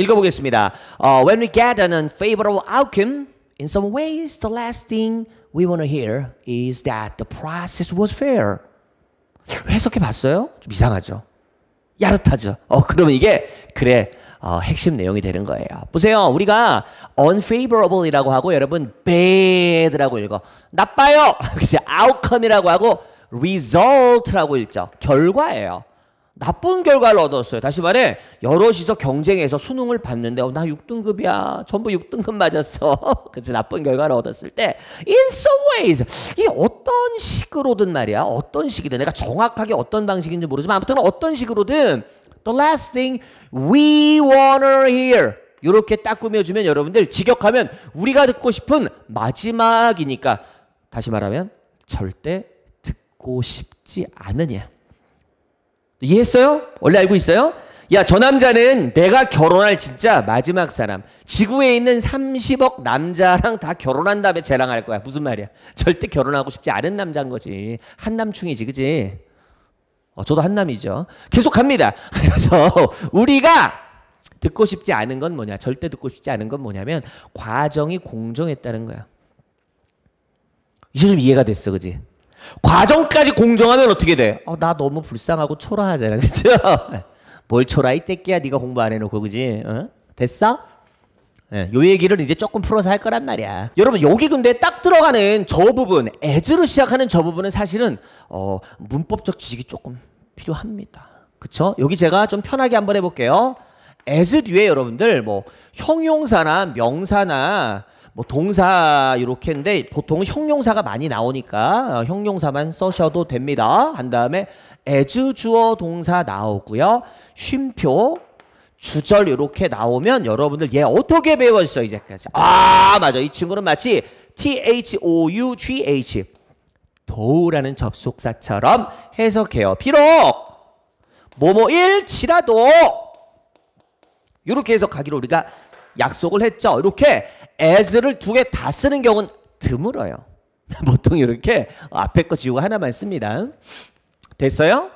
읽어보겠습니다. Uh, when we get an unfavorable outcome, in some ways, the last thing we want to hear is that the process was fair. 해석해 봤어요? 좀 이상하죠? 야릇하죠? 어, 그러면 이게, 그래, 어, 핵심 내용이 되는 거예요. 보세요. 우리가 unfavorable이라고 하고, 여러분, bad라고 읽어. 나빠요! 그치? outcome이라고 하고, result라고 읽죠. 결과예요. 나쁜 결과를 얻었어요. 다시 말해 여럿이서 경쟁해서 수능을 봤는데 어, 나 6등급이야. 전부 6등급 맞았어. 그래서 나쁜 결과를 얻었을 때 in some ways 이 어떤 식으로든 말이야. 어떤 식이든 내가 정확하게 어떤 방식인지 모르지만 아무튼 어떤 식으로든 the last thing we wanna hear 이렇게 딱 꾸며주면 여러분들 직역하면 우리가 듣고 싶은 마지막이니까 다시 말하면 절대 듣고 싶지 않으냐. 이해했어요? 원래 알고 있어요? 야, 저 남자는 내가 결혼할 진짜 마지막 사람. 지구에 있는 30억 남자랑 다 결혼한 다음에 재랑할 거야. 무슨 말이야? 절대 결혼하고 싶지 않은 남자인 거지. 한남충이지, 그지? 어, 저도 한남이죠. 계속 갑니다. 그래서 우리가 듣고 싶지 않은 건 뭐냐? 절대 듣고 싶지 않은 건 뭐냐면 과정이 공정했다는 거야. 이제 좀 이해가 됐어, 그지? 과정까지 공정하면 어떻게 돼? 어, 나 너무 불쌍하고 초라하잖아. 그죠? 뭘 초라해, 떼끼야. 네가 공부 안 해놓고, 그지? 어? 됐어? 예, 요 얘기를 이제 조금 풀어서 할 거란 말이야. 여러분 여기 근데 딱 들어가는 저 부분, as로 시작하는 저 부분은 사실은 어, 문법적 지식이 조금 필요합니다. 그쵸? 여기 제가 좀 편하게 한번 해볼게요. as 뒤에 여러분들 뭐 형용사나 명사나 뭐 동사 이렇게했는데 보통 형용사가 많이 나오니까 어, 형용사만 써셔도 됩니다. 한 다음에 as 주어 동사 나오고요. 쉼표 주절 이렇게 나오면 여러분들 얘 예, 어떻게 배웠어 이제까지 아 맞아 이 친구는 마치 THOUGH 도우라는 접속사처럼 해석해요 비록 뭐뭐일치라도 이렇게 해석하기로 우리가 약속을 했죠. 이렇게 as를 두 개 다 쓰는 경우는 드물어요. 보통 이렇게 앞에 거 지우고 하나만 씁니다. 됐어요?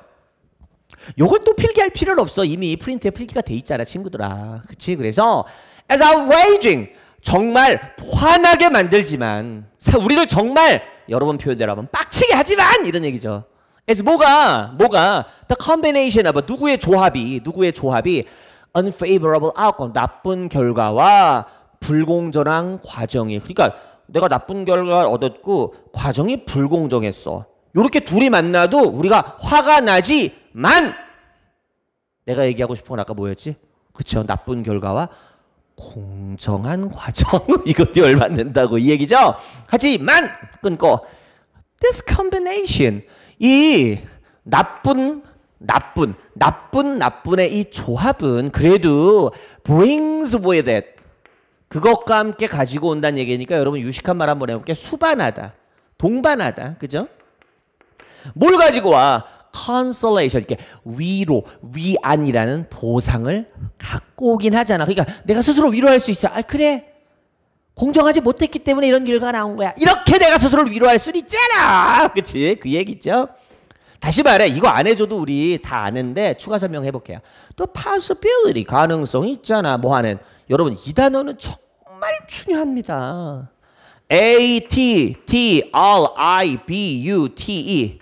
요걸 또 필기할 필요는 없어. 이미 프린트에 필기가 돼 있잖아, 친구들아. 그치? 그래서 as outraging 정말 환하게 만들지만 우리를 정말 여러번 표현대로 하면 빡치게 하지만 이런 얘기죠. as 뭐가 뭐가 the combination of 누구의 조합이 누구의 조합이 unfavorable outcome 나쁜 결과와 불공정한 과정이 그러니까 내가 나쁜 결과를 얻었고 과정이 불공정했어. 이렇게 둘이 만나도 우리가 화가 나지만 내가 얘기하고 싶은 건 아까 뭐였지? 그쵸 나쁜 결과와 공정한 과정 이것도 열받는다고 이 얘기죠. 하지만 끊고 this combination 이 나쁜 나쁜, 나쁜, 나쁜의 이 조합은 그래도 brings with it. 그것과 함께 가지고 온다는 얘기니까 여러분 유식한 말 한 번 해볼게. 요 수반하다. 동반하다. 그죠? 뭘 가지고 와? consolation, 이렇게 위로, 위안이라는 보상을 갖고 오긴 하잖아. 그러니까 내가 스스로 위로할 수 있어. 아, 그래. 공정하지 못했기 때문에 이런 결과가 나온 거야. 이렇게 내가 스스로 위로할 수 있잖아. 그치? 그 얘기죠. 다시 말해 이거 안 해줘도 우리 다 아는데 추가 설명해 볼게요. 또 possibility 가능성 있잖아. 뭐 하는 여러분 이 단어는 정말 중요합니다. A T T R I B U T E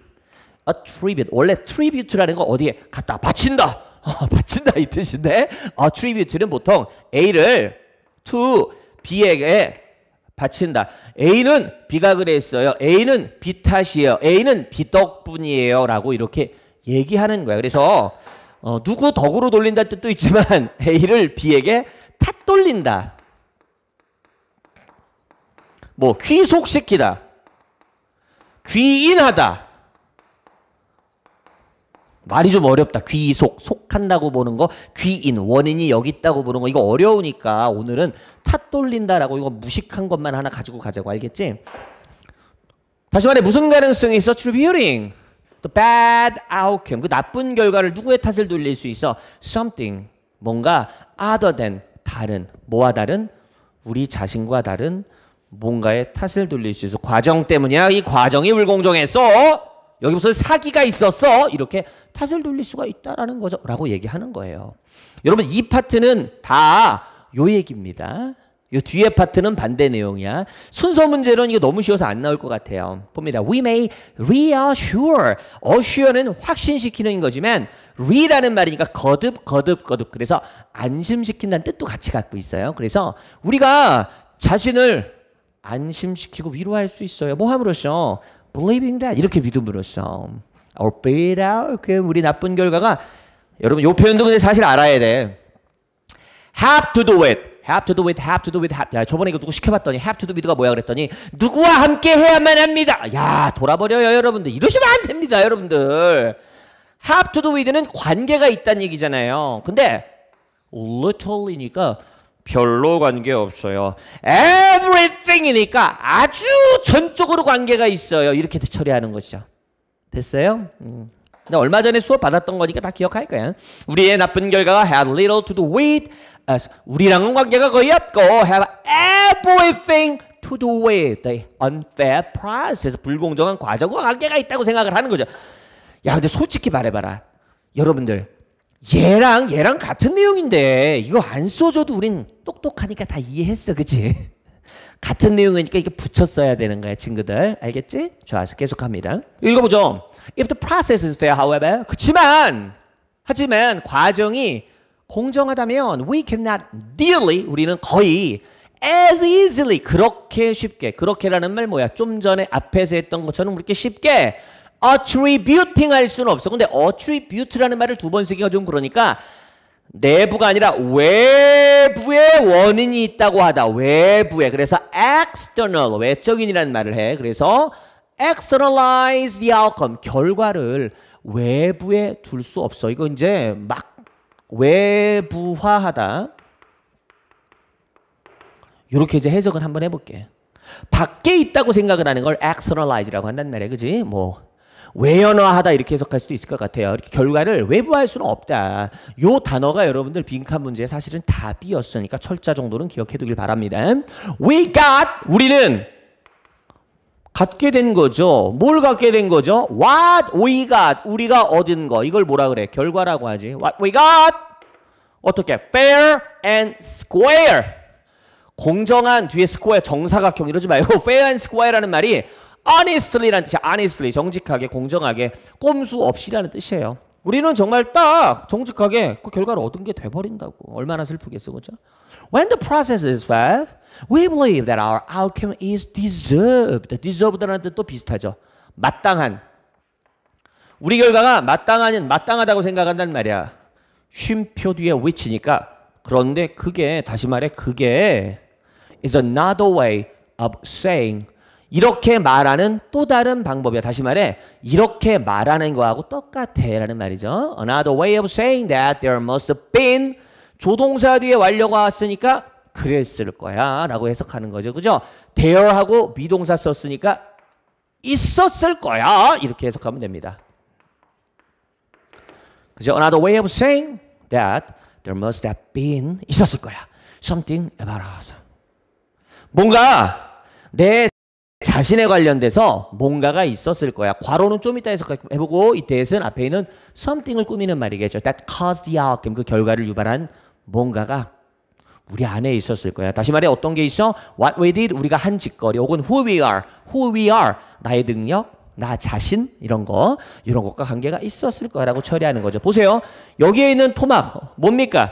attribute 원래 tribute라는 거 어디에 갖다 바친다 어, 바친다 이 뜻인데 attribute는 보통 A를 to B에게 바친다. A는 B가 그랬어요. A는 B 탓이에요. A는 B 덕분이에요. 라고 이렇게 얘기하는 거야. 그래서 어, 누구 덕으로 돌린다 뜻도 있지만 A를 B에게 탓 돌린다. 뭐 귀속시키다. 귀인하다. 말이 좀 어렵다. 귀속, 속한다고 보는 거, 귀인, 원인이 여기 있다고 보는 거, 이거 어려우니까 오늘은 탓 돌린다라고 이거 무식한 것만 하나 가지고 가자고 알겠지? 다시 말해, 무슨 가능성이 있어? Tributing. The bad outcome. 그 나쁜 결과를 누구의 탓을 돌릴 수 있어? Something. 뭔가 other than. 다른. 뭐와 다른? 우리 자신과 다른 뭔가의 탓을 돌릴 수 있어. 과정 때문이야. 이 과정이 불공정했어. 여기 무슨 사기가 있었어? 이렇게 탓을 돌릴 수가 있다라는 거죠. 라고 얘기하는 거예요. 여러분, 이 파트는 다 요 얘기입니다. 이 뒤에 파트는 반대 내용이야. 순서 문제로는 이거 너무 쉬워서 안 나올 것 같아요. 봅니다. We may reassure. assure는 확신시키는 거지만 re라는 말이니까 거듭 거듭 거듭. 그래서 안심시킨다는 뜻도 같이 갖고 있어요. 그래서 우리가 자신을 안심시키고 위로할 수 있어요. 뭐 함으로써 believing that 이렇게 믿음으로써 o b e it out 그 우리 나쁜 결과가 여러분 요 표현도 근데 사실 알아야 돼. have to do it. have to do it, have to do it, have. 야, 저번에 이거 누구 시켜봤더니 have to do it가 뭐야 그랬더니 누구와 함께 해야만 합니다. 야 돌아버려요 여러분들. 이러시면 안 됩니다 여러분들. have to do it는 관계가 있다는 얘기잖아요. 근데 little이니까 별로 관계 없어요. Every 뺑이니까 아주 전적으로 관계가 있어요. 이렇게 처리하는 것이죠. 됐어요? 음. 얼마 전에 수업 받았던 거니까 다 기억할 거야. 우리의 나쁜 결과가 had little to do with us. 우리랑은 관계가 거의 없고 have everything to do with the unfair process. 불공정한 과정과 관계가 있다고 생각을 하는 거죠. 야, 근데 솔직히 말해봐라. 여러분들, 얘랑 얘랑 같은 내용인데 이거 안 써줘도 우린 똑똑하니까 다 이해했어, 그치? 같은 내용이니까 이게 렇 붙였어야 되는 거야, 친구들. 알겠지? 좋아서 계속합니다. 읽어보죠. If the process is fair, however, 그렇지만 하지만 과정이 공정하다면 we cannot nearly 우리는 거의 as easily 그렇게 쉽게 그렇게라는 말 뭐야? 좀 전에 앞에서 했던 것처럼 그렇게 쉽게 attributing 할 수는 없어. 근데 attribute라는 말을 두 번 쓰기가 좀 그러니까 내부가 아니라 외부의 원인이 있다고 하다. 외부에. 그래서 external, 외적인이라는 말을 해. 그래서 externalize the outcome, 결과를 외부에 둘 수 없어. 이거 이제 막 외부화하다. 이렇게 이제 해석을 한번 해볼게. 밖에 있다고 생각을 하는 걸 externalize라고 한단 말이야. 그지? 뭐 외연화하다 이렇게 해석할 수도 있을 것 같아요. 이렇게 결과를 외부할 수는 없다. 요 단어가 여러분들 빈칸 문제의 사실은 답이었으니까 철자 정도는 기억해 두길 바랍니다. We got 우리는 갖게 된 거죠. 뭘 갖게 된 거죠? What we got 우리가 얻은 거 이걸 뭐라 그래? 결과라고 하지. What we got 어떻게? Fair and square 공정한 뒤에 스퀘어 정사각형 이러지 말고 fair and square라는 말이 honestly라는 뜻이 honestly 정직하게 공정하게 꼼수 없이라는 뜻이에요. 우리는 정말 딱 정직하게 그 결과를 얻은 게 돼버린다고 얼마나 슬프겠어 그죠? When the process is fair, we believe that our outcome is deserved. deserved라는 뜻도 비슷하죠. 마땅한 우리 결과가 마땅한 마땅하다고 생각한단 말이야. 쉼표 뒤에 which니까 그런데 그게 다시 말해 그게 is another way of saying 이렇게 말하는 또 다른 방법이야. 다시 말해, 이렇게 말하는 거하고 똑같아라는 말이죠. Another way of saying that there must have been 조동사 뒤에 완료가 왔으니까 그랬을 거야라고 해석하는 거죠. 그죠? there하고 미동사 썼으니까 있었을 거야 이렇게 해석하면 됩니다. 그죠? Another way of saying that there must have been 있었을 거야. Something about us. 뭔가 내 자신에 관련돼서 뭔가가 있었을 거야. 과로는 좀 이따 해서 해보고 이 대신 앞에 있는 something을 꾸미는 말이겠죠. That caused the outcome 그 결과를 유발한 뭔가가 우리 안에 있었을 거야. 다시 말해 어떤 게 있어? What we did 우리가 한 짓거리 혹은 who we are, who we are 나의 능력, 나 자신 이런 거 이런 것과 관계가 있었을 거라고 처리하는 거죠. 보세요. 여기에 있는 토막 뭡니까?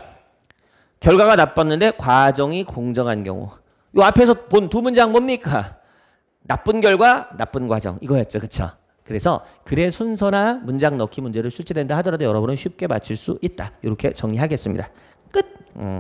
결과가 나빴는데 과정이 공정한 경우. 요 앞에서 본 두 문장 뭡니까? 나쁜 결과, 나쁜 과정. 이거였죠. 그렇죠 그래서 글의 순서나 문장 넣기 문제를 출제된다 하더라도 여러분은 쉽게 맞출 수 있다. 이렇게 정리하겠습니다. 끝! 음.